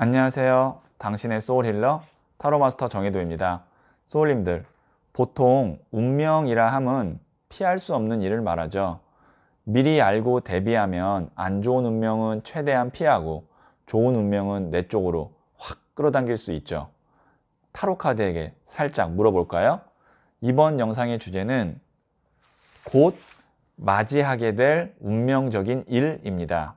안녕하세요. 당신의 소울 힐러 타로 마스터 정혜도입니다. 소울님들, 보통 운명이라 함은 피할 수 없는 일을 말하죠. 미리 알고 대비하면 안 좋은 운명은 최대한 피하고 좋은 운명은 내 쪽으로 확 끌어당길 수 있죠. 타로 카드에게 살짝 물어볼까요? 이번 영상의 주제는 곧 맞이하게 될 운명적인 일입니다.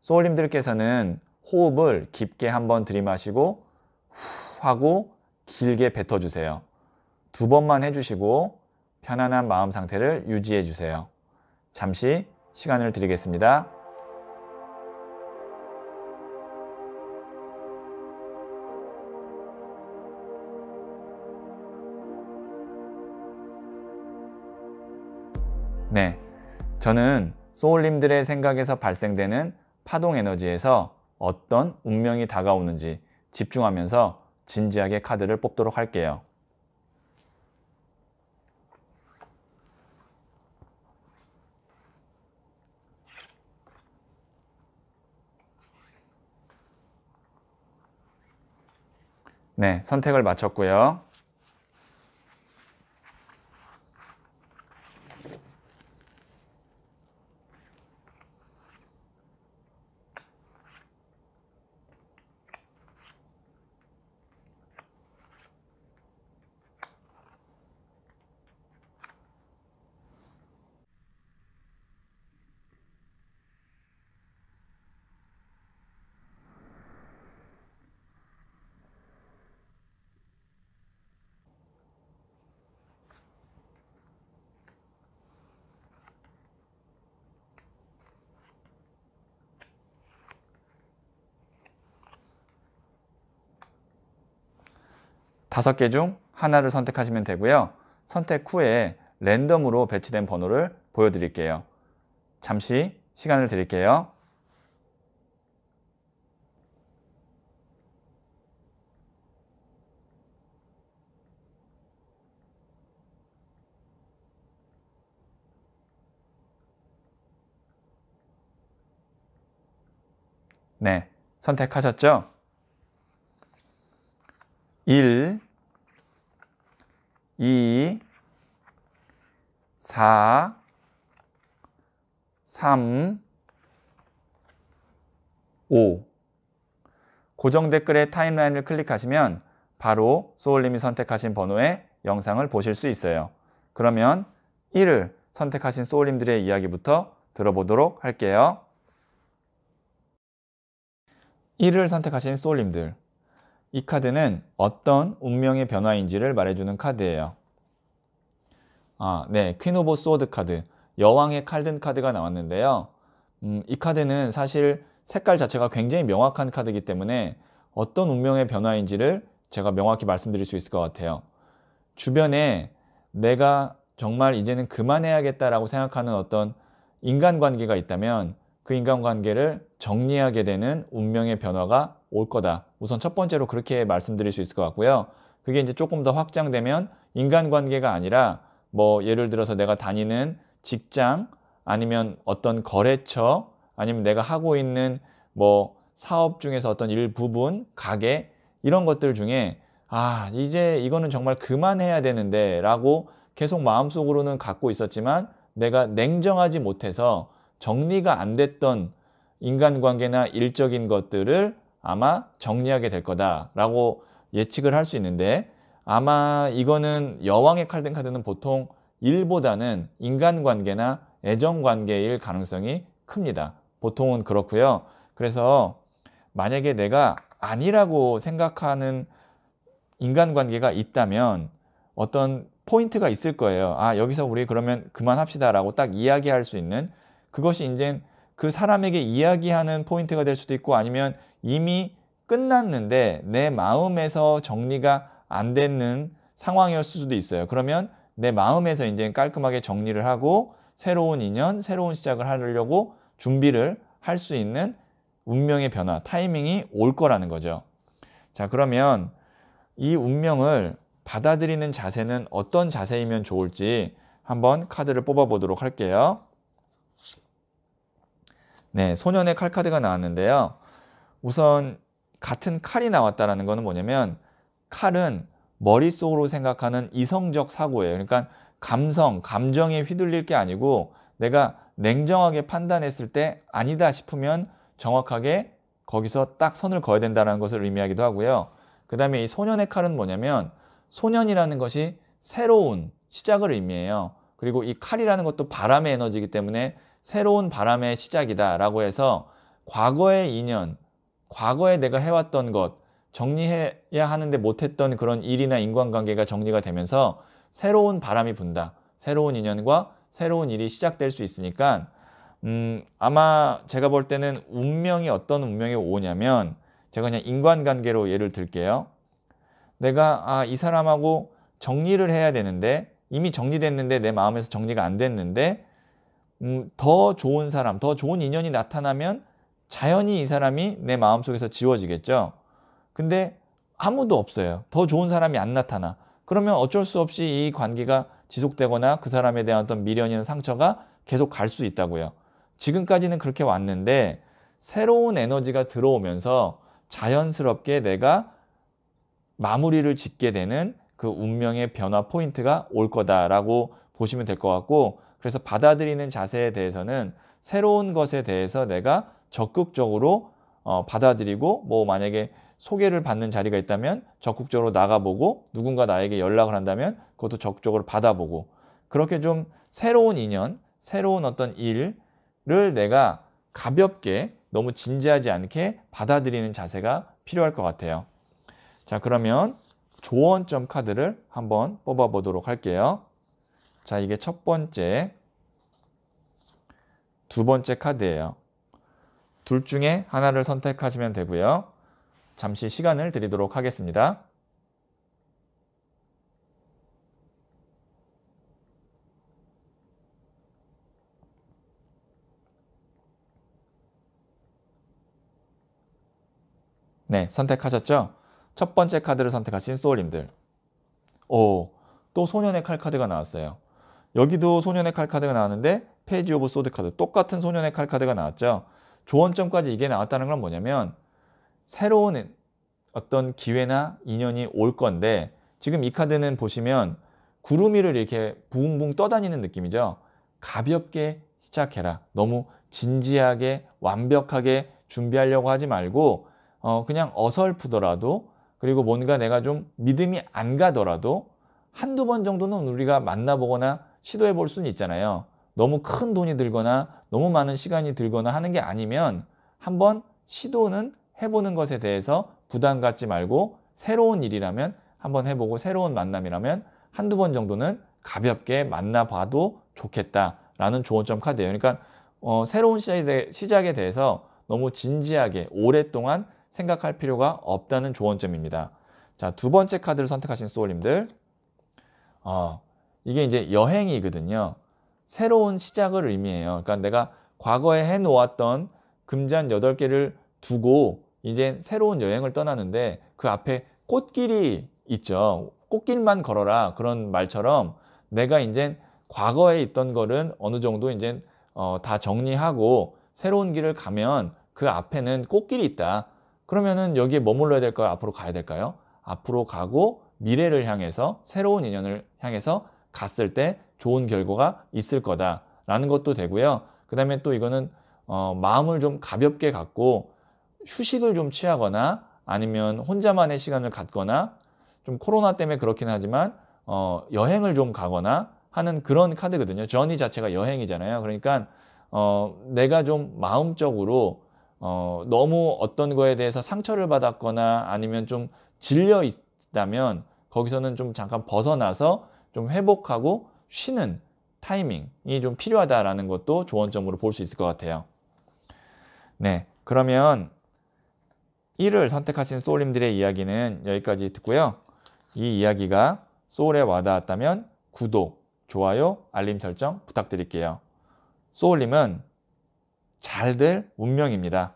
소울님들께서는 호흡을 깊게 한번 들이마시고 후 하고 길게 뱉어주세요. 두 번만 해주시고 편안한 마음 상태를 유지해 주세요. 잠시 시간을 드리겠습니다. 네. 저는 소울님들의 생각에서 발생되는 파동 에너지에서 어떤 운명이 다가오는지 집중하면서 진지하게 카드를 뽑도록 할게요. 네, 선택을 마쳤고요. 다섯 개 중 하나를 선택하시면 되고요. 선택 후에 랜덤으로 배치된 번호를 보여드릴게요. 잠시 시간을 드릴게요. 네, 선택하셨죠? 1, 2, 4, 3, 5 고정 댓글의 타임라인을 클릭하시면 바로 소울님이 선택하신 번호의 영상을 보실 수 있어요. 그러면 1을 선택하신 소울님들의 이야기부터 들어보도록 할게요. 1을 선택하신 소울님들 이 카드는 어떤 운명의 변화인지를 말해주는 카드예요. 아, 네, 퀸 오브 소드 카드, 여왕의 칼든 카드가 나왔는데요. 음, 이 카드는 사실 색깔 자체가 굉장히 명확한 카드이기 때문에 어떤 운명의 변화인지를 제가 명확히 말씀드릴 수 있을 것 같아요. 주변에 내가 정말 이제는 그만해야겠다라고 생각하는 어떤 인간관계가 있다면 그 인간관계를 정리하게 되는 운명의 변화가 올 거다. 우선 첫 번째로 그렇게 말씀드릴 수 있을 것 같고요. 그게 이제 조금 더 확장되면 인간관계가 아니라 뭐 예를 들어서 내가 다니는 직장 아니면 어떤 거래처 아니면 내가 하고 있는 뭐 사업 중에서 어떤 일부분 가게 이런 것들 중에 아 이제 이거는 정말 그만해야 되는데 라고 계속 마음속으로는 갖고 있었지만 내가 냉정하지 못해서 정리가 안 됐던 인간관계나 일적인 것들을 아마 정리하게 될 거다라고 예측을 할 수 있는데 아마 이거는 여왕의 칼든 카드는 보통 일보다는 인간관계나 애정관계일 가능성이 큽니다. 보통은 그렇고요. 그래서 만약에 내가 아니라고 생각하는 인간관계가 있다면 어떤 포인트가 있을 거예요. 아 여기서 우리 그러면 그만합시다라고 딱 이야기할 수 있는 그것이 이제 그 사람에게 이야기하는 포인트가 될 수도 있고 아니면 이미 끝났는데 내 마음에서 정리가 안 되는 상황이었을 수도 있어요. 그러면 내 마음에서 이제 깔끔하게 정리를 하고 새로운 인연, 새로운 시작을 하려고 준비를 할 수 있는 운명의 변화, 타이밍이 올 거라는 거죠. 자, 그러면 이 운명을 받아들이는 자세는 어떤 자세이면 좋을지 한번 카드를 뽑아보도록 할게요. 네, 소년의 칼 카드가 나왔는데요. 우선 같은 칼이 나왔다라는 것은 뭐냐면 칼은 머릿속으로 생각하는 이성적 사고예요. 그러니까 감성, 감정에 휘둘릴 게 아니고 내가 냉정하게 판단했을 때 아니다 싶으면 정확하게 거기서 딱 선을 그어야 된다는 것을 의미하기도 하고요. 그 다음에 이 소년의 칼은 뭐냐면 소년이라는 것이 새로운 시작을 의미해요. 그리고 이 칼이라는 것도 바람의 에너지이기 때문에 새로운 바람의 시작이다라고 해서 과거의 인연, 과거에 내가 해왔던 것, 정리해야 하는데 못했던 그런 일이나 인간관계가 정리가 되면서 새로운 바람이 분다. 새로운 인연과 새로운 일이 시작될 수 있으니까 음, 아마 제가 볼 때는 운명이 어떤 운명이 오냐면 제가 그냥 인간관계로 예를 들게요. 내가 아, 이 사람하고 정리를 해야 되는데 이미 정리됐는데 내 마음에서 정리가 안 됐는데 음, 더 좋은 사람, 더 좋은 인연이 나타나면 자연히 이 사람이 내 마음속에서 지워지겠죠. 근데 아무도 없어요. 더 좋은 사람이 안 나타나. 그러면 어쩔 수 없이 이 관계가 지속되거나 그 사람에 대한 어떤 미련이나 상처가 계속 갈 수 있다고요. 지금까지는 그렇게 왔는데 새로운 에너지가 들어오면서 자연스럽게 내가 마무리를 짓게 되는 그 운명의 변화 포인트가 올 거다라고 보시면 될 것 같고 그래서 받아들이는 자세에 대해서는 새로운 것에 대해서 내가 적극적으로 어, 받아들이고 뭐 만약에 소개를 받는 자리가 있다면 적극적으로 나가보고 누군가 나에게 연락을 한다면 그것도 적극적으로 받아보고 그렇게 좀 새로운 인연, 새로운 어떤 일을 내가 가볍게 너무 진지하지 않게 받아들이는 자세가 필요할 것 같아요. 자 그러면 조언점 카드를 한번 뽑아보도록 할게요. 자 이게 첫 번째 두 번째 카드예요. 둘 중에 하나를 선택하시면 되고요. 잠시 시간을 드리도록 하겠습니다. 네, 선택하셨죠? 첫 번째 카드를 선택하신 소울님들. 오, 또 소년의 칼 카드가 나왔어요. 여기도 소년의 칼 카드가 나왔는데 페이지 오브 소드 카드 똑같은 소년의 칼 카드가 나왔죠. 조언점까지 이게 나왔다는 건 뭐냐면 새로운 어떤 기회나 인연이 올 건데 지금 이 카드는 보시면 구름 위를 이렇게 붕붕 떠다니는 느낌이죠. 가볍게 시작해라. 너무 진지하게 완벽하게 준비하려고 하지 말고 어 그냥 어설프더라도 그리고 뭔가 내가 좀 믿음이 안 가더라도 한두 번 정도는 우리가 만나보거나 시도해 볼 수는 있잖아요. 너무 큰 돈이 들거나 너무 많은 시간이 들거나 하는 게 아니면 한번 시도는 해보는 것에 대해서 부담 갖지 말고 새로운 일이라면 한번 해보고 새로운 만남이라면 한두 번 정도는 가볍게 만나봐도 좋겠다라는 조언점 카드예요. 그러니까 어, 새로운 시작에 대해서 너무 진지하게 오랫동안 생각할 필요가 없다는 조언점입니다. 자, 두 번째 카드를 선택하신 소울님들. 어, 이게 이제 여행이거든요. 새로운 시작을 의미해요. 그러니까 내가 과거에 해놓았던 금잔 8개를 두고 이제 새로운 여행을 떠나는데 그 앞에 꽃길이 있죠. 꽃길만 걸어라 그런 말처럼 내가 이제 과거에 있던 거는 어느 정도 이제 어, 다 정리하고 새로운 길을 가면 그 앞에는 꽃길이 있다. 그러면은 여기에 머물러야 될까요? 앞으로 가야 될까요? 앞으로 가고 미래를 향해서 새로운 인연을 향해서 갔을 때 좋은 결과가 있을 거다라는 것도 되고요. 그 다음에 또 이거는 어, 마음을 좀 가볍게 갖고 휴식을 좀 취하거나 아니면 혼자만의 시간을 갖거나 좀 코로나 때문에 그렇긴 하지만 어, 여행을 좀 가거나 하는 그런 카드거든요. 전이 자체가 여행이잖아요. 그러니까 어, 내가 좀 마음적으로 어, 너무 어떤 거에 대해서 상처를 받았거나 아니면 좀 질려 있다면 거기서는 좀 잠깐 벗어나서 좀 회복하고 쉬는 타이밍이 좀 필요하다라는 것도 조언점으로 볼 수 있을 것 같아요. 네, 그러면 1을 선택하신 소울님들의 이야기는 여기까지 듣고요. 이 이야기가 소울에 와닿았다면 구독, 좋아요, 알림 설정 부탁드릴게요. 소울님은 잘 될 운명입니다.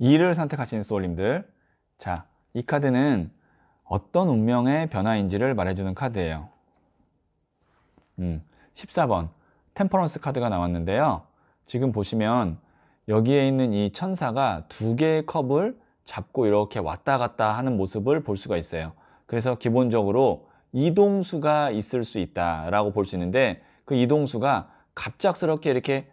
이를 선택하신 소울님들, 자, 이 카드는 어떤 운명의 변화인지를 말해주는 카드예요. 음, 14번 템퍼런스 카드가 나왔는데요. 지금 보시면 여기에 있는 이 천사가 두 개의 컵을 잡고 이렇게 왔다 갔다 하는 모습을 볼 수가 있어요. 그래서 기본적으로 이동수가 있을 수 있다라고 볼 수 있는데 그 이동수가 갑작스럽게 이렇게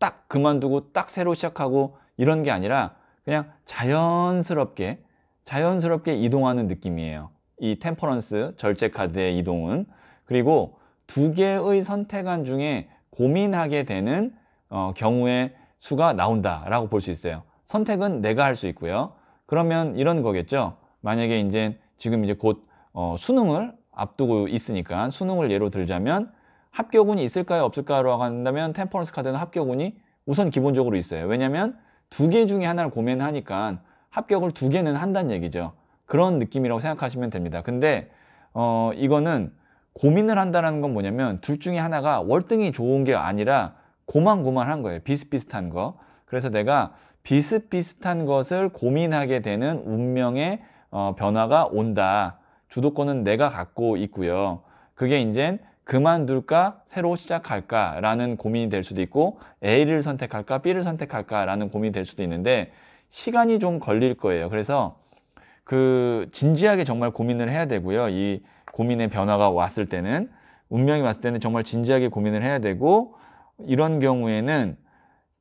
딱 그만두고 딱 새로 시작하고 이런 게 아니라 그냥 자연스럽게 자연스럽게 이동하는 느낌이에요. 이 템퍼런스 절제 카드의 이동은 그리고 두 개의 선택안 중에 고민하게 되는 어, 경우의 수가 나온다라고 볼 수 있어요. 선택은 내가 할 수 있고요. 그러면 이런 거겠죠. 만약에 이제 지금 이제 곧 어, 수능을 앞두고 있으니까 수능을 예로 들자면 합격운이 있을까요 없을까라고 한다면 템퍼런스 카드는 합격운이 우선 기본적으로 있어요. 왜냐하면 두 개 중에 하나를 고민하니까 합격을 두 개는 한다는 얘기죠. 그런 느낌이라고 생각하시면 됩니다. 근데 어, 이거는 고민을 한다는 건 뭐냐면 둘 중에 하나가 월등히 좋은 게 아니라 고만고만한 거예요. 비슷비슷한 거. 그래서 내가 비슷비슷한 것을 고민하게 되는 운명의 어, 변화가 온다. 주도권은 내가 갖고 있고요. 그게 이제 그만둘까 새로 시작할까라는 고민이 될 수도 있고 A를 선택할까 B를 선택할까라는 고민이 될 수도 있는데 시간이 좀 걸릴 거예요. 그래서 그 진지하게 정말 고민을 해야 되고요. 이 고민의 변화가 왔을 때는 운명이 왔을 때는 정말 진지하게 고민을 해야 되고 이런 경우에는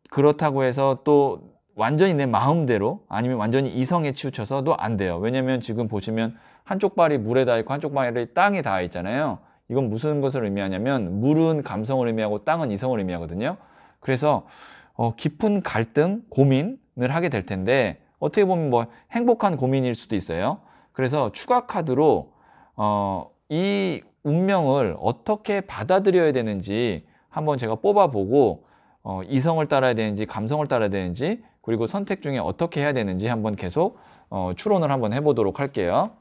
그렇다고 해서 또 완전히 내 마음대로 아니면 완전히 이성에 치우쳐서도 안 돼요. 왜냐면 하 지금 보시면 한쪽 발이 물에 닿아 있고 한쪽 발이 땅에 닿아 있잖아요. 이건 무슨 것을 의미하냐면 물은 감성을 의미하고 땅은 이성을 의미하거든요. 그래서 어, 깊은 갈등, 고민, 하게 될 텐데 어떻게 보면 뭐 행복한 고민일 수도 있어요. 그래서 추가 카드로 어, 이 운명을 어떻게 받아들여야 되는지 한번 제가 뽑아보고 어, 이성을 따라야 되는지 감성을 따라야 되는지 그리고 선택 중에 어떻게 해야 되는지 한번 계속 어, 추론을 한번 해보도록 할게요.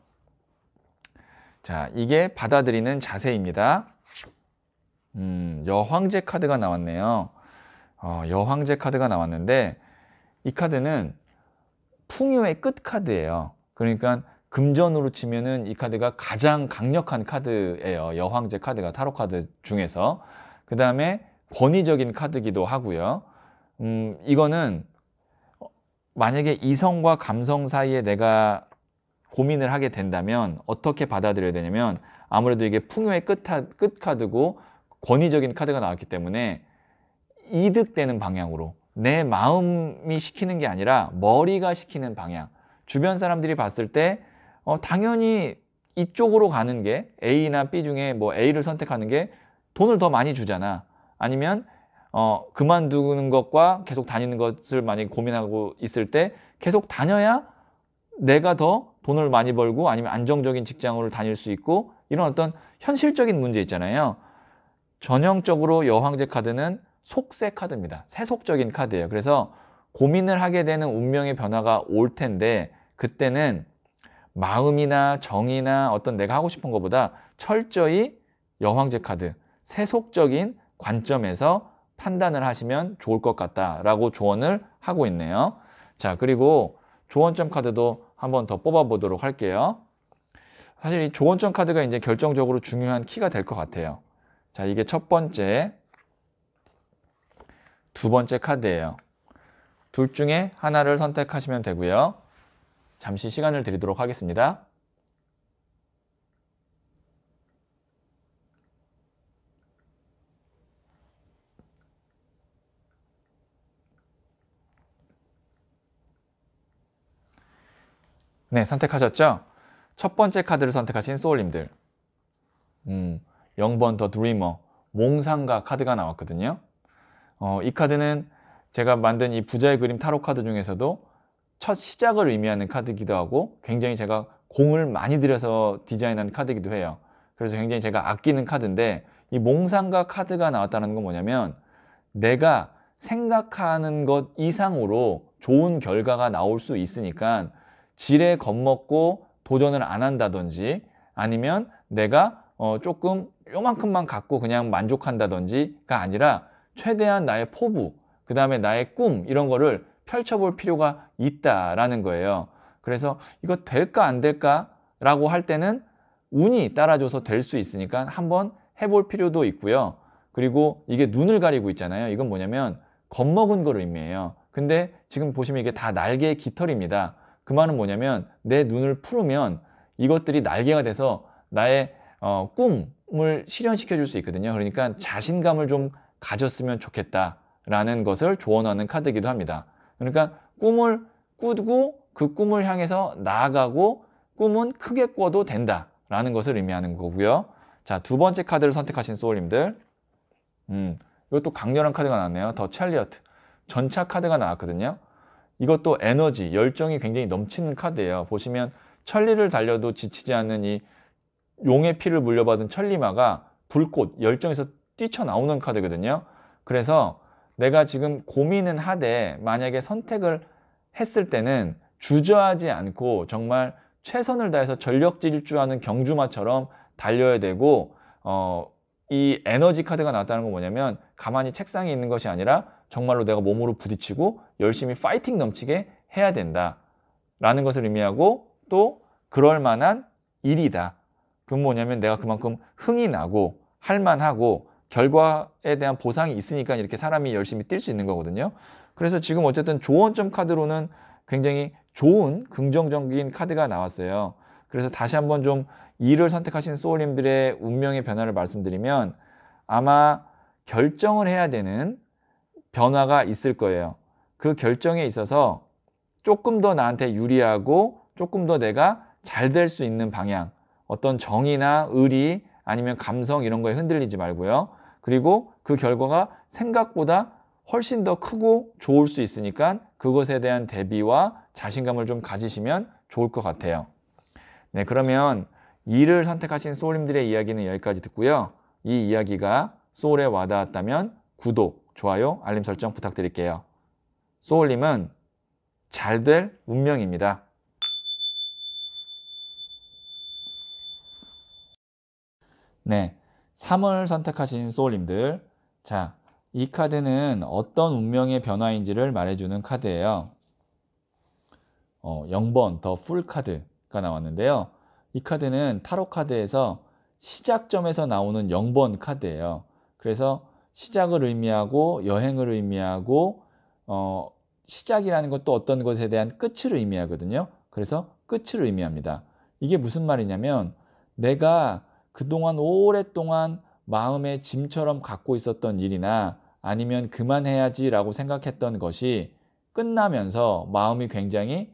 자, 이게 받아들이는 자세입니다. 음, 여황제 카드가 나왔네요. 어, 여황제 카드가 나왔는데 이 카드는 풍요의 끝 카드예요. 그러니까 금전으로 치면은 이 카드가 가장 강력한 카드예요. 여황제 카드가 타로 카드 중에서. 그 다음에 권위적인 카드기도 하고요. 음, 이거는 만약에 이성과 감성 사이에 내가 고민을 하게 된다면 어떻게 받아들여야 되냐면 아무래도 이게 풍요의 끝, 끝 카드고 권위적인 카드가 나왔기 때문에 이득되는 방향으로 내 마음이 시키는 게 아니라 머리가 시키는 방향. 주변 사람들이 봤을 때 어, 당연히 이쪽으로 가는 게 A나 B 중에 뭐 A를 선택하는 게 돈을 더 많이 주잖아. 아니면 어, 그만두는 것과 계속 다니는 것을 많이 고민하고 있을 때 계속 다녀야 내가 더 돈을 많이 벌고 아니면 안정적인 직장으로 다닐 수 있고 이런 어떤 현실적인 문제 있잖아요. 전형적으로 여황제 카드는 속세 카드입니다. 세속적인 카드예요. 그래서 고민을 하게 되는 운명의 변화가 올 텐데 그때는 마음이나 정이나 어떤 내가 하고 싶은 것보다 철저히 여황제 카드, 세속적인 관점에서 판단을 하시면 좋을 것 같다라고 조언을 하고 있네요. 자, 그리고 조언점 카드도 한번 더 뽑아보도록 할게요. 사실 이 조언점 카드가 이제 결정적으로 중요한 키가 될 것 같아요. 자, 이게 첫 번째 두 번째 카드예요. 둘 중에 하나를 선택하시면 되고요. 잠시 시간을 드리도록 하겠습니다. 네, 선택하셨죠? 첫 번째 카드를 선택하신 소울님들. 음, 0번 더 드리머, 몽상가 카드가 나왔거든요. 어, 이 카드는 제가 만든 이 부자의 그림 타로 카드 중에서도 첫 시작을 의미하는 카드기도 하고 굉장히 제가 공을 많이 들여서 디자인한 카드기도 해요. 그래서 굉장히 제가 아끼는 카드인데 이 몽상가 카드가 나왔다는 건 뭐냐면 내가 생각하는 것 이상으로 좋은 결과가 나올 수 있으니까 지레 겁먹고 도전을 안 한다든지 아니면 내가 어 조금 요만큼만 갖고 그냥 만족한다든지가 아니라 최대한 나의 포부, 그 다음에 나의 꿈 이런 거를 펼쳐볼 필요가 있다라는 거예요. 그래서 이거 될까 안 될까라고 할 때는 운이 따라줘서 될 수 있으니까 한번 해볼 필요도 있고요. 그리고 이게 눈을 가리고 있잖아요. 이건 뭐냐면 겁먹은 걸 의미해요. 근데 지금 보시면 이게 다 날개의 깃털입니다. 그 말은 뭐냐면 내 눈을 풀으면 이것들이 날개가 돼서 나의 어, 꿈을 실현시켜 줄 수 있거든요. 그러니까 자신감을 좀 가졌으면 좋겠다라는 것을 조언하는 카드이기도 합니다. 그러니까 꿈을 꾸고 그 꿈을 향해서 나아가고 꿈은 크게 꿔도 된다라는 것을 의미하는 거고요. 자, 두 번째 카드를 선택하신 소울님들. 음, 이것도 강렬한 카드가 나왔네요. 더 찰리어트. 전차 카드가 나왔거든요. 이것도 에너지, 열정이 굉장히 넘치는 카드예요. 보시면 천리를 달려도 지치지 않는 이 용의 피를 물려받은 천리마가 불꽃, 열정에서 뛰쳐나오는 카드거든요. 그래서 내가 지금 고민은 하되 만약에 선택을 했을 때는 주저하지 않고 정말 최선을 다해서 전력 질주하는 경주마처럼 달려야 되고 어, 이 에너지 카드가 나왔다는 건 뭐냐면 가만히 책상에 있는 것이 아니라 정말로 내가 몸으로 부딪히고 열심히 파이팅 넘치게 해야 된다 라는 것을 의미하고 또 그럴 만한 일이다 그건 뭐냐면 내가 그만큼 흥이 나고 할만하고 결과에 대한 보상이 있으니까 이렇게 사람이 열심히 뛸 수 있는 거거든요. 그래서 지금 어쨌든 조원점 카드로는 굉장히 좋은 긍정적인 카드가 나왔어요. 그래서 다시 한번 좀 일을 선택하신 소울님들의 운명의 변화를 말씀드리면 아마 결정을 해야 되는 변화가 있을 거예요. 그 결정에 있어서 조금 더 나한테 유리하고 조금 더 내가 잘 될 수 있는 방향, 어떤 정의나 의리 아니면 감성 이런 거에 흔들리지 말고요. 그리고 그 결과가 생각보다 훨씬 더 크고 좋을 수 있으니까 그것에 대한 대비와 자신감을 좀 가지시면 좋을 것 같아요. 네, 그러면 일을 선택하신 소울님들의 이야기는 여기까지 듣고요. 이 이야기가 소울에 와닿았다면 구독, 좋아요, 알림 설정 부탁드릴게요. 소울님은 잘 될 운명입니다. 네, 3을 선택하신 소울님들 자, 이 카드는 어떤 운명의 변화인지를 말해주는 카드예요. 어, 0번 더 풀 카드가 나왔는데요. 이 카드는 타로 카드에서 시작점에서 나오는 0번 카드예요. 그래서 시작을 의미하고 여행을 의미하고 어, 시작이라는 것도 어떤 것에 대한 끝을 의미하거든요. 그래서 끝을 의미합니다. 이게 무슨 말이냐면 내가 그동안 오랫동안 마음의 짐처럼 갖고 있었던 일이나 아니면 그만해야지라고 생각했던 것이 끝나면서 마음이 굉장히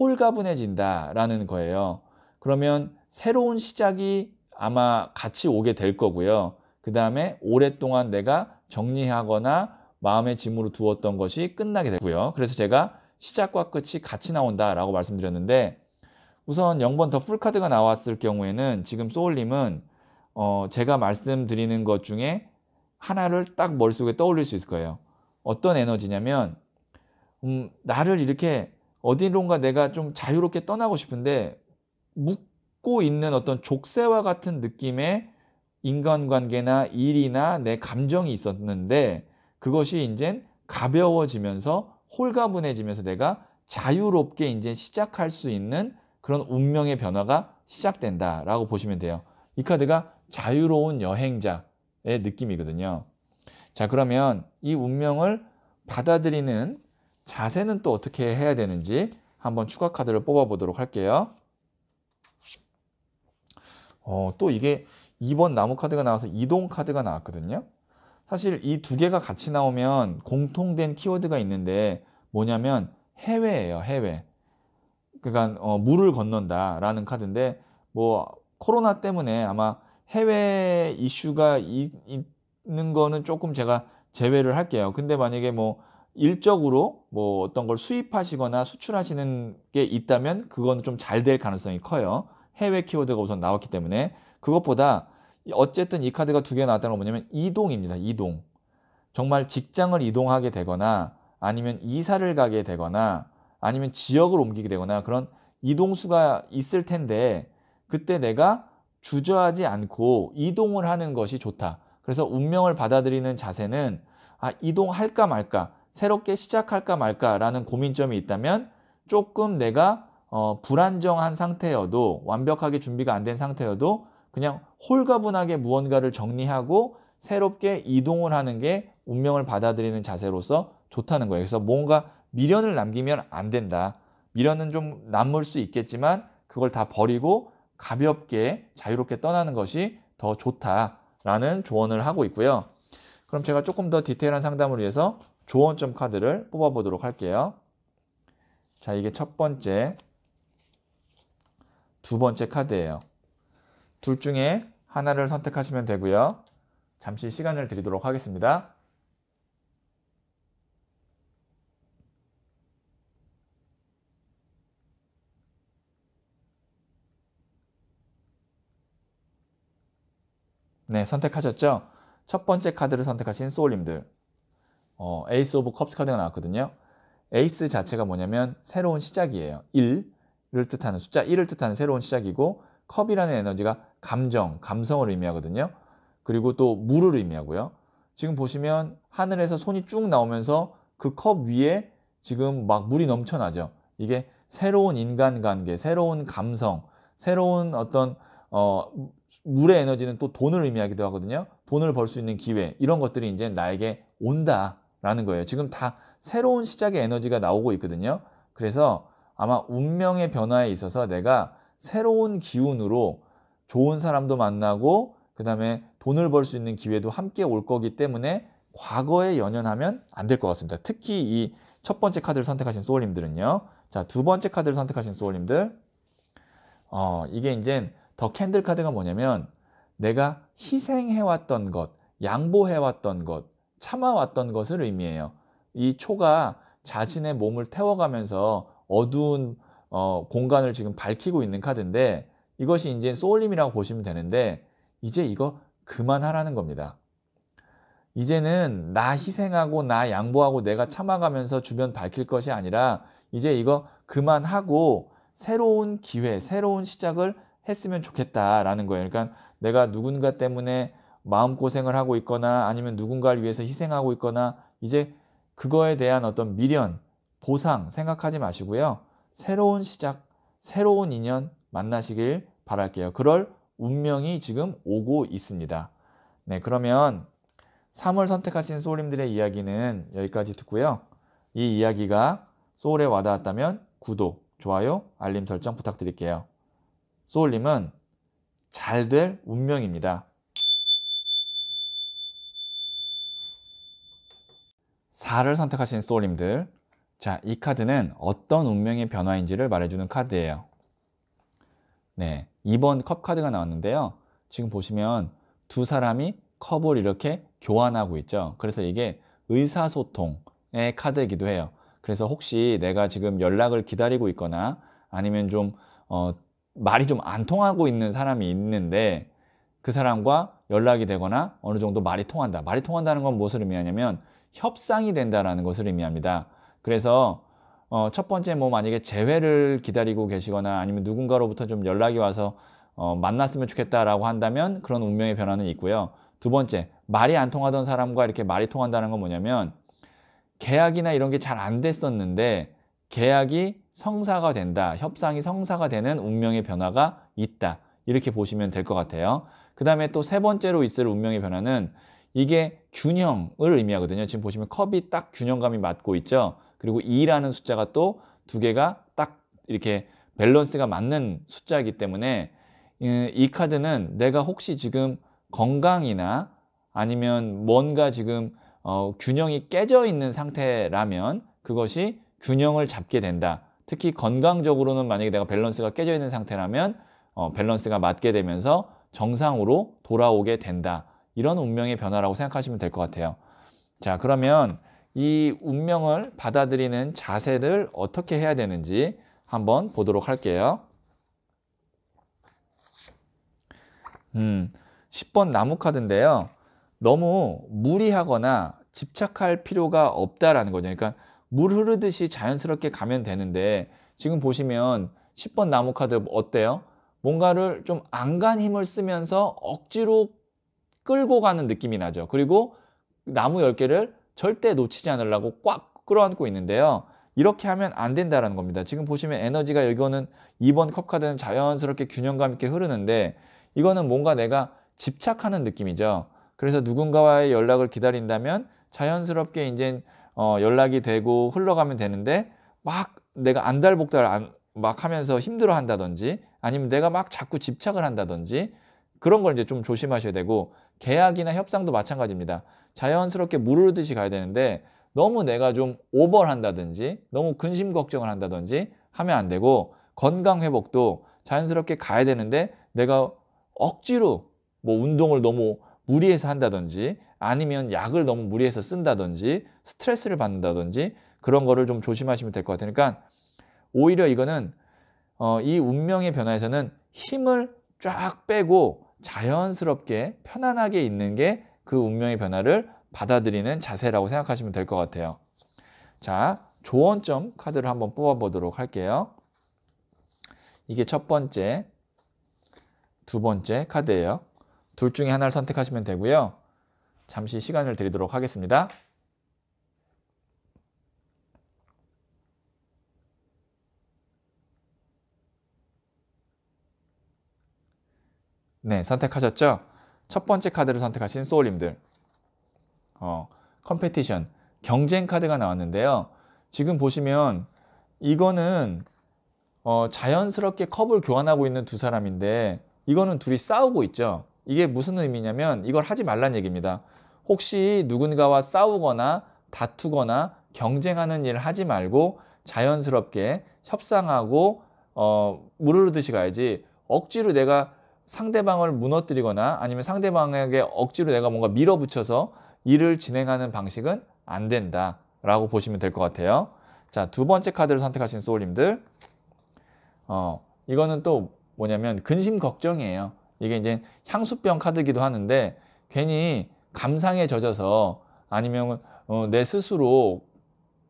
홀가분해진다라는 거예요. 그러면 새로운 시작이 아마 같이 오게 될 거고요. 그 다음에 오랫동안 내가 정리하거나 마음의 짐으로 두었던 것이 끝나게 되고요. 그래서 제가 시작과 끝이 같이 나온다라고 말씀드렸는데 우선 0번 더 풀카드가 나왔을 경우에는 지금 소울님은 어, 제가 말씀드리는 것 중에 하나를 딱 머릿속에 떠올릴 수 있을 거예요. 어떤 에너지냐면 음, 나를 이렇게 어디론가 내가 좀 자유롭게 떠나고 싶은데 묶고 있는 어떤 족쇄와 같은 느낌의 인간관계나 일이나 내 감정이 있었는데 그것이 이제 가벼워지면서 홀가분해지면서 내가 자유롭게 이제 시작할 수 있는 그런 운명의 변화가 시작된다라고 보시면 돼요. 이 카드가 자유로운 여행자의 느낌이거든요. 자, 그러면 이 운명을 받아들이는 자세는 또 어떻게 해야 되는지 한번 추가 카드를 뽑아 보도록 할게요. 어, 또 이게 2번 나무 카드가 나와서 이동 카드가 나왔거든요. 사실 이 두 개가 같이 나오면 공통된 키워드가 있는데 뭐냐면 해외예요, 해외. 그러니까 어, 물을 건넌다라는 카드인데 뭐 코로나 때문에 아마 해외 이슈가 이, 있는 거는 조금 제가 제외를 할게요. 근데 만약에 뭐 일적으로 뭐 어떤 걸 수입하시거나 수출하시는 게 있다면 그거는좀잘 될 가능성이 커요. 해외 키워드가 우선 나왔기 때문에 그것보다 어쨌든 이 카드가 두 개 나왔다는 건 뭐냐면 이동입니다. 이동. 정말 직장을 이동하게 되거나 아니면 이사를 가게 되거나 아니면 지역을 옮기게 되거나 그런 이동수가 있을 텐데 그때 내가 주저하지 않고 이동을 하는 것이 좋다. 그래서 운명을 받아들이는 자세는 아, 이동할까 말까, 새롭게 시작할까 말까라는 고민점이 있다면 조금 내가 어, 불안정한 상태여도 완벽하게 준비가 안 된 상태여도 그냥 홀가분하게 무언가를 정리하고 새롭게 이동을 하는 게 운명을 받아들이는 자세로서 좋다는 거예요. 그래서 뭔가 미련을 남기면 안 된다. 미련은 좀 남을 수 있겠지만 그걸 다 버리고 가볍게 자유롭게 떠나는 것이 더 좋다라는 조언을 하고 있고요. 그럼 제가 조금 더 디테일한 상담을 위해서 조언점 카드를 뽑아보도록 할게요. 자, 이게 첫 번째, 두 번째 카드예요. 둘 중에 하나를 선택하시면 되고요. 잠시 시간을 드리도록 하겠습니다. 네, 선택하셨죠? 첫 번째 카드를 선택하신 소울님들. 어, 에이스 오브 컵스 카드가 나왔거든요. 에이스 자체가 뭐냐면 새로운 시작이에요. 1을 뜻하는 숫자 1을 뜻하는 새로운 시작이고 컵이라는 에너지가 감정, 감성을 의미하거든요. 그리고 또 물을 의미하고요. 지금 보시면 하늘에서 손이 쭉 나오면서 그 컵 위에 지금 막 물이 넘쳐나죠. 이게 새로운 인간관계, 새로운 감성, 새로운 어떤 어, 물의 에너지는 또 돈을 의미하기도 하거든요. 돈을 벌 수 있는 기회 이런 것들이 이제 나에게 온다라는 거예요. 지금 다 새로운 시작의 에너지가 나오고 있거든요. 그래서 아마 운명의 변화에 있어서 내가 새로운 기운으로 좋은 사람도 만나고 그다음에 돈을 벌 수 있는 기회도 함께 올 거기 때문에 과거에 연연하면 안 될 것 같습니다. 특히 이 첫 번째 카드를 선택하신 소울님들은요. 자, 두 번째 카드를 선택하신 소울님들. 어, 이게 이제 더 캔들 카드가 뭐냐면 내가 희생해왔던 것, 양보해왔던 것, 참아왔던 것을 의미해요. 이 초가 자신의 몸을 태워가면서 어두운 어, 공간을 지금 밝히고 있는 카드인데 이것이 이제 소울림이라고 보시면 되는데 이제 이거 그만하라는 겁니다. 이제는 나 희생하고 나 양보하고 내가 참아가면서 주변 밝힐 것이 아니라 이제 이거 그만하고 새로운 기회, 새로운 시작을 했으면 좋겠다라는 거예요. 그러니까 내가 누군가 때문에 마음고생을 하고 있거나 아니면 누군가를 위해서 희생하고 있거나 이제 그거에 대한 어떤 미련, 보상 생각하지 마시고요. 새로운 시작, 새로운 인연 만나시길 바랄게요. 그럴 운명이 지금 오고 있습니다. 네, 그러면 3월 선택하신 소울님들의 이야기는 여기까지 듣고요. 이 이야기가 소울에 와닿았다면 구독, 좋아요, 알림 설정 부탁드릴게요. 소울님은 잘 될 운명입니다. 4를 선택하신 소울님들 자, 이 카드는 어떤 운명의 변화인지를 말해주는 카드예요. 네, 2번 컵 카드가 나왔는데요. 지금 보시면 두 사람이 컵을 이렇게 교환하고 있죠. 그래서 이게 의사소통의 카드이기도 해요. 그래서 혹시 내가 지금 연락을 기다리고 있거나 아니면 좀 어, 말이 좀 안 통하고 있는 사람이 있는데 그 사람과 연락이 되거나 어느 정도 말이 통한다. 말이 통한다는 건 무엇을 의미하냐면 협상이 된다라는 것을 의미합니다. 그래서 어, 첫 번째 뭐 만약에 재회를 기다리고 계시거나 아니면 누군가로부터 좀 연락이 와서 어, 만났으면 좋겠다라고 한다면 그런 운명의 변화는 있고요. 두 번째 말이 안 통하던 사람과 이렇게 말이 통한다는 건 뭐냐면 계약이나 이런 게 잘 안 됐었는데 계약이 성사가 된다. 협상이 성사가 되는 운명의 변화가 있다. 이렇게 보시면 될 것 같아요. 그 다음에 또 세 번째로 있을 운명의 변화는 이게 균형을 의미하거든요. 지금 보시면 컵이 딱 균형감이 맞고 있죠. 그리고 2라는 숫자가 또 두 개가 딱 이렇게 밸런스가 맞는 숫자이기 때문에 이 카드는 내가 혹시 지금 건강이나 아니면 뭔가 지금 어, 균형이 깨져 있는 상태라면 그것이 균형을 잡게 된다. 특히 건강적으로는 만약에 내가 밸런스가 깨져 있는 상태라면 어, 밸런스가 맞게 되면서 정상으로 돌아오게 된다. 이런 운명의 변화라고 생각하시면 될 것 같아요. 자, 그러면 이 운명을 받아들이는 자세를 어떻게 해야 되는지 한번 보도록 할게요. 음, 10번 나무 카드인데요. 너무 무리하거나 집착할 필요가 없다라는 거죠. 그러니까 물 흐르듯이 자연스럽게 가면 되는데 지금 보시면 10번 나무 카드 어때요? 뭔가를 좀 안간 힘을 쓰면서 억지로 끌고 가는 느낌이 나죠. 그리고 나무 10개를 절대 놓치지 않으려고 꽉 끌어안고 있는데요. 이렇게 하면 안된다는 겁니다. 지금 보시면 에너지가 이거는 2번 컵 카드는 자연스럽게 균형감 있게 흐르는데 이거는 뭔가 내가 집착하는 느낌이죠. 그래서 누군가와의 연락을 기다린다면 자연스럽게 이제 어, 연락이 되고 흘러가면 되는데 막 내가 안달복달 안, 막 하면서 힘들어 한다든지 아니면 내가 막 자꾸 집착을 한다든지 그런 걸 이제 좀 조심하셔야 되고 계약이나 협상도 마찬가지입니다. 자연스럽게 무르듯이 가야 되는데 너무 내가 좀 오버를 한다든지 너무 근심 걱정을 한다든지 하면 안 되고 건강 회복도 자연스럽게 가야 되는데 내가 억지로 뭐 운동을 너무 무리해서 한다든지 아니면 약을 너무 무리해서 쓴다든지 스트레스를 받는다든지 그런 거를 좀 조심하시면 될 것 같으니까 그러니까 오히려 이거는 어, 이 운명의 변화에서는 힘을 쫙 빼고 자연스럽게 편안하게 있는 게 그 운명의 변화를 받아들이는 자세라고 생각하시면 될 것 같아요. 자, 조언점 카드를 한번 뽑아보도록 할게요. 이게 첫 번째, 두 번째 카드예요. 둘 중에 하나를 선택하시면 되고요. 잠시 시간을 드리도록 하겠습니다. 네, 선택하셨죠? 첫 번째 카드를 선택하신 소울님들. 어, 컴페티션, 경쟁 카드가 나왔는데요. 지금 보시면 이거는 어, 자연스럽게 컵을 교환하고 있는 두 사람인데 이거는 둘이 싸우고 있죠. 이게 무슨 의미냐면 이걸 하지 말란 얘기입니다. 혹시 누군가와 싸우거나 다투거나 경쟁하는 일을 하지 말고 자연스럽게 협상하고 어, 무르르듯이 가야지 억지로 내가 상대방을 무너뜨리거나 아니면 상대방에게 억지로 내가 뭔가 밀어붙여서 일을 진행하는 방식은 안 된다 라고 보시면 될 것 같아요 자 두 번째 카드를 선택하신 소울님들 어, 이거는 또 뭐냐면 근심 걱정이에요 이게 이제 향수병 카드기도 하는데 괜히 감상에 젖어서 아니면 어, 내 스스로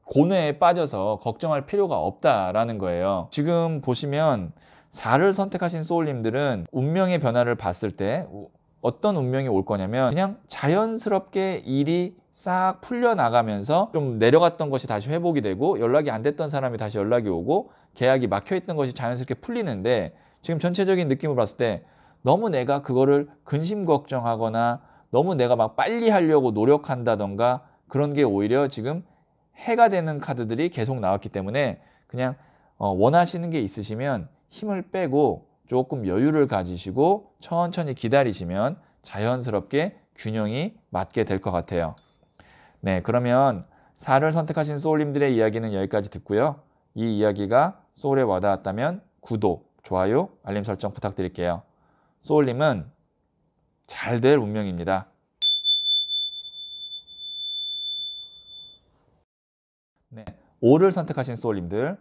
고뇌에 빠져서 걱정할 필요가 없다라는 거예요. 지금 보시면 4를 선택하신 소울님들은 운명의 변화를 봤을 때 어떤 운명이 올 거냐면 그냥 자연스럽게 일이 싹 풀려나가면서 좀 내려갔던 것이 다시 회복이 되고 연락이 안 됐던 사람이 다시 연락이 오고 계약이 막혀있던 것이 자연스럽게 풀리는데 지금 전체적인 느낌을 봤을 때 너무 내가 그거를 근심 걱정하거나 너무 내가 막 빨리 하려고 노력한다던가 그런 게 오히려 지금 해가 되는 카드들이 계속 나왔기 때문에 그냥 어, 원하시는 게 있으시면 힘을 빼고 조금 여유를 가지시고 천천히 기다리시면 자연스럽게 균형이 맞게 될 것 같아요. 네, 그러면 4를 선택하신 소울님들의 이야기는 여기까지 듣고요. 이 이야기가 소울에 와닿았다면 구독, 좋아요, 알림 설정 부탁드릴게요. 소울님은 잘 될 운명입니다. 네, 5를 선택하신 소울님들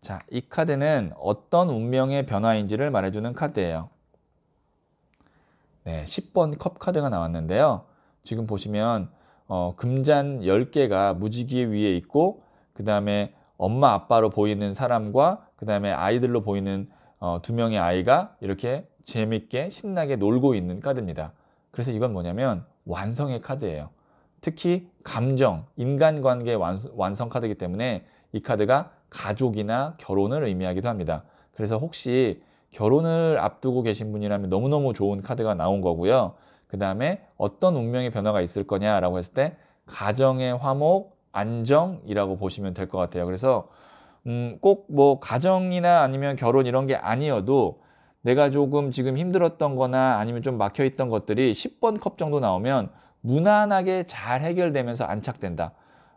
자, 이 카드는 어떤 운명의 변화인지를 말해주는 카드예요. 네, 10번 컵 카드가 나왔는데요. 지금 보시면 어, 금잔 10개가 무지개 위에 있고 그 다음에 엄마 아빠로 보이는 사람과 그 다음에 아이들로 보이는 어, 두 명의 아이가 이렇게 재밌게 신나게 놀고 있는 카드입니다. 그래서 이건 뭐냐면 완성의 카드예요. 특히 감정, 인간관계 완성 카드이기 때문에 이 카드가 가족이나 결혼을 의미하기도 합니다. 그래서 혹시 결혼을 앞두고 계신 분이라면 너무너무 좋은 카드가 나온 거고요. 그 다음에 어떤 운명의 변화가 있을 거냐라고 했을 때 가정의 화목, 안정이라고 보시면 될 것 같아요. 그래서 음, 꼭뭐 가정이나 아니면 결혼 이런 게 아니어도 내가 조금 지금 힘들었던 거나 아니면 좀 막혀 있던 것들이 10번 컵 정도 나오면 무난하게 잘 해결되면서 안착된다.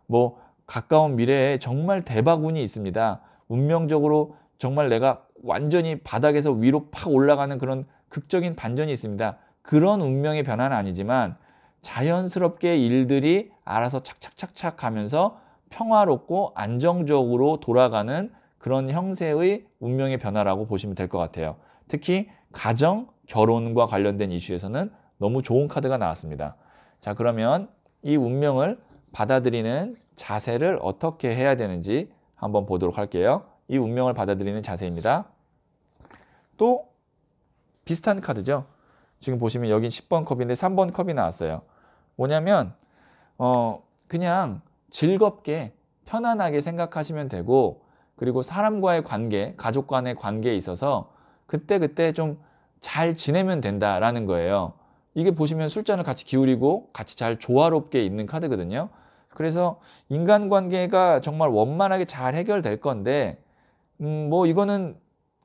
뭐 가까운 미래에 정말 대박 운이 있습니다. 운명적으로 정말 내가 완전히 바닥에서 위로 팍 올라가는 그런 극적인 반전이 있습니다. 그런 운명의 변화는 아니지만 자연스럽게 일들이 알아서 착착착착 하면서 평화롭고 안정적으로 돌아가는 그런 형세의 운명의 변화라고 보시면 될 것 같아요. 특히 가정, 결혼과 관련된 이슈에서는 너무 좋은 카드가 나왔습니다. 자, 그러면 이 운명을 받아들이는 자세를 어떻게 해야 되는지 한번 보도록 할게요. 이 운명을 받아들이는 자세입니다. 또 비슷한 카드죠. 지금 보시면 여긴 10번 컵인데 3번 컵이 나왔어요. 뭐냐면 어 그냥 즐겁게 편안하게 생각하시면 되고 그리고 사람과의 관계, 가족 간의 관계에 있어서 그때 그때 좀 잘 지내면 된다라는 거예요. 이게 보시면 술잔을 같이 기울이고 같이 잘 조화롭게 있는 카드거든요. 그래서 인간관계가 정말 원만하게 잘 해결될 건데 음, 뭐 이거는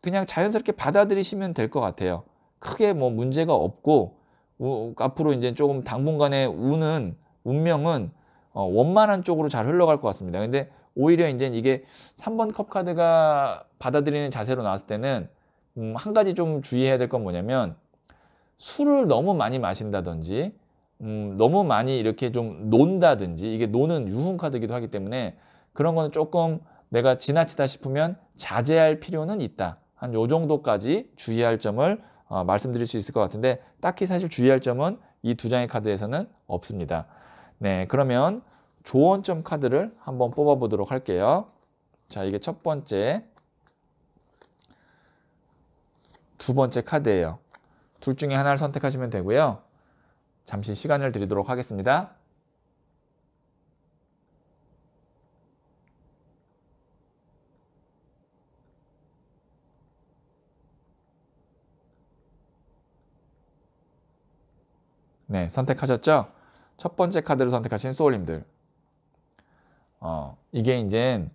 그냥 자연스럽게 받아들이시면 될 것 같아요. 크게 뭐 문제가 없고 우, 앞으로 이제 조금 당분간의 운은 운명은 어, 원만한 쪽으로 잘 흘러갈 것 같습니다. 근데 오히려 이제 이게 3번 컵 카드가 받아들이는 자세로 나왔을 때는 음, 한 가지 좀 주의해야 될 건 뭐냐면 술을 너무 많이 마신다든지 음, 너무 많이 이렇게 좀 논다든지 이게 노는 유흥 카드이기도 하기 때문에 그런 거는 조금 내가 지나치다 싶으면 자제할 필요는 있다. 한 요 정도까지 주의할 점을 어, 말씀드릴 수 있을 것 같은데 딱히 사실 주의할 점은 이 두 장의 카드에서는 없습니다. 네, 그러면 조언점 카드를 한번 뽑아보도록 할게요. 자, 이게 첫 번째 두 번째 카드예요. 둘 중에 하나를 선택하시면 되고요. 잠시 시간을 드리도록 하겠습니다. 네, 선택하셨죠? 첫 번째 카드를 선택하신 소울님들. 어, 이게 이제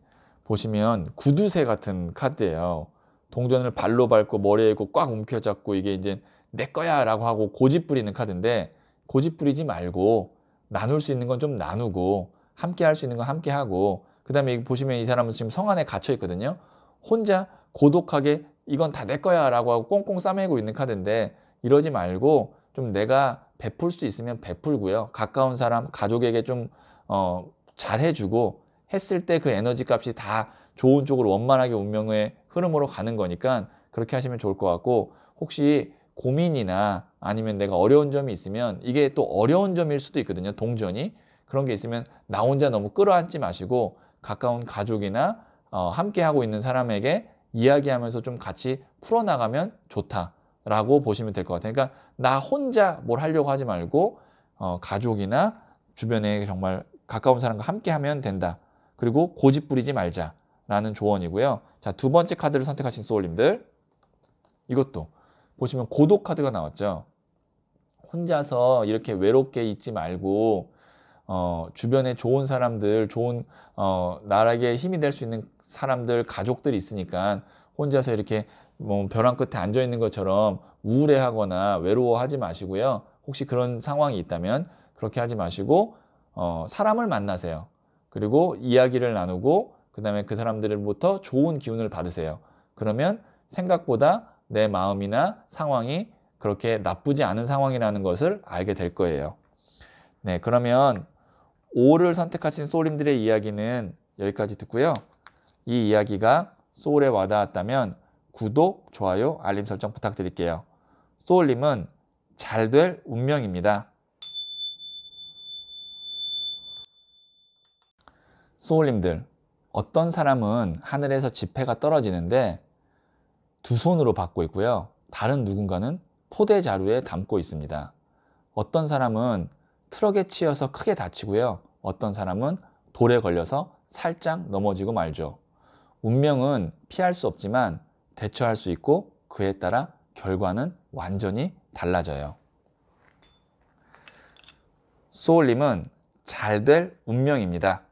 보시면 구두쇠 같은 카드예요. 동전을 발로 밟고 머리에 있고 꽉 움켜잡고 이게 이제 내 거야 라고 하고 고집 부리는 카드인데 고집 부리지 말고 나눌 수 있는 건 좀 나누고 함께 할 수 있는 건 함께 하고 그 다음에 보시면 이 사람은 지금 성 안에 갇혀 있거든요 혼자 고독하게 이건 다 내 거야 라고 하고 꽁꽁 싸매고 있는 카드인데 이러지 말고 좀 내가 베풀 수 있으면 베풀고요 가까운 사람 가족에게 좀 어, 잘해주고 했을 때 그 에너지 값이 다 좋은 쪽으로 원만하게 운명의 흐름으로 가는 거니까 그렇게 하시면 좋을 것 같고 혹시 고민이나 아니면 내가 어려운 점이 있으면 이게 또 어려운 점일 수도 있거든요. 동전이. 그런 게 있으면 나 혼자 너무 끌어안지 마시고 가까운 가족이나 어, 함께 하고 있는 사람에게 이야기하면서 좀 같이 풀어나가면 좋다라고 보시면 될 것 같아요. 그러니까 나 혼자 뭘 하려고 하지 말고 어, 가족이나 주변에 정말 가까운 사람과 함께 하면 된다. 그리고 고집 부리지 말자라는 조언이고요. 자, 두 번째 카드를 선택하신 소울님들. 이것도 보시면 고독 카드가 나왔죠. 혼자서 이렇게 외롭게 있지 말고 어, 주변에 좋은 사람들, 좋은 어, 나에게 힘이 될 수 있는 사람들, 가족들이 있으니까 혼자서 이렇게 뭐 벼랑 끝에 앉아 있는 것처럼 우울해하거나 외로워하지 마시고요. 혹시 그런 상황이 있다면 그렇게 하지 마시고 어, 사람을 만나세요. 그리고 이야기를 나누고 그 다음에 그 사람들로부터 좋은 기운을 받으세요. 그러면 생각보다 내 마음이나 상황이 그렇게 나쁘지 않은 상황이라는 것을 알게 될 거예요. 네, 그러면 5를 선택하신 소울님들의 이야기는 여기까지 듣고요. 이 이야기가 소울에 와닿았다면 구독, 좋아요, 알림 설정 부탁드릴게요. 소울님은 잘 될 운명입니다. 소울님들 어떤 사람은 하늘에서 지폐가 떨어지는데 두 손으로 받고 있고요. 다른 누군가는 포대 자루에 담고 있습니다. 어떤 사람은 트럭에 치여서 크게 다치고요. 어떤 사람은 돌에 걸려서 살짝 넘어지고 말죠. 운명은 피할 수 없지만 대처할 수 있고 그에 따라 결과는 완전히 달라져요. 소울님은 잘 될 운명입니다.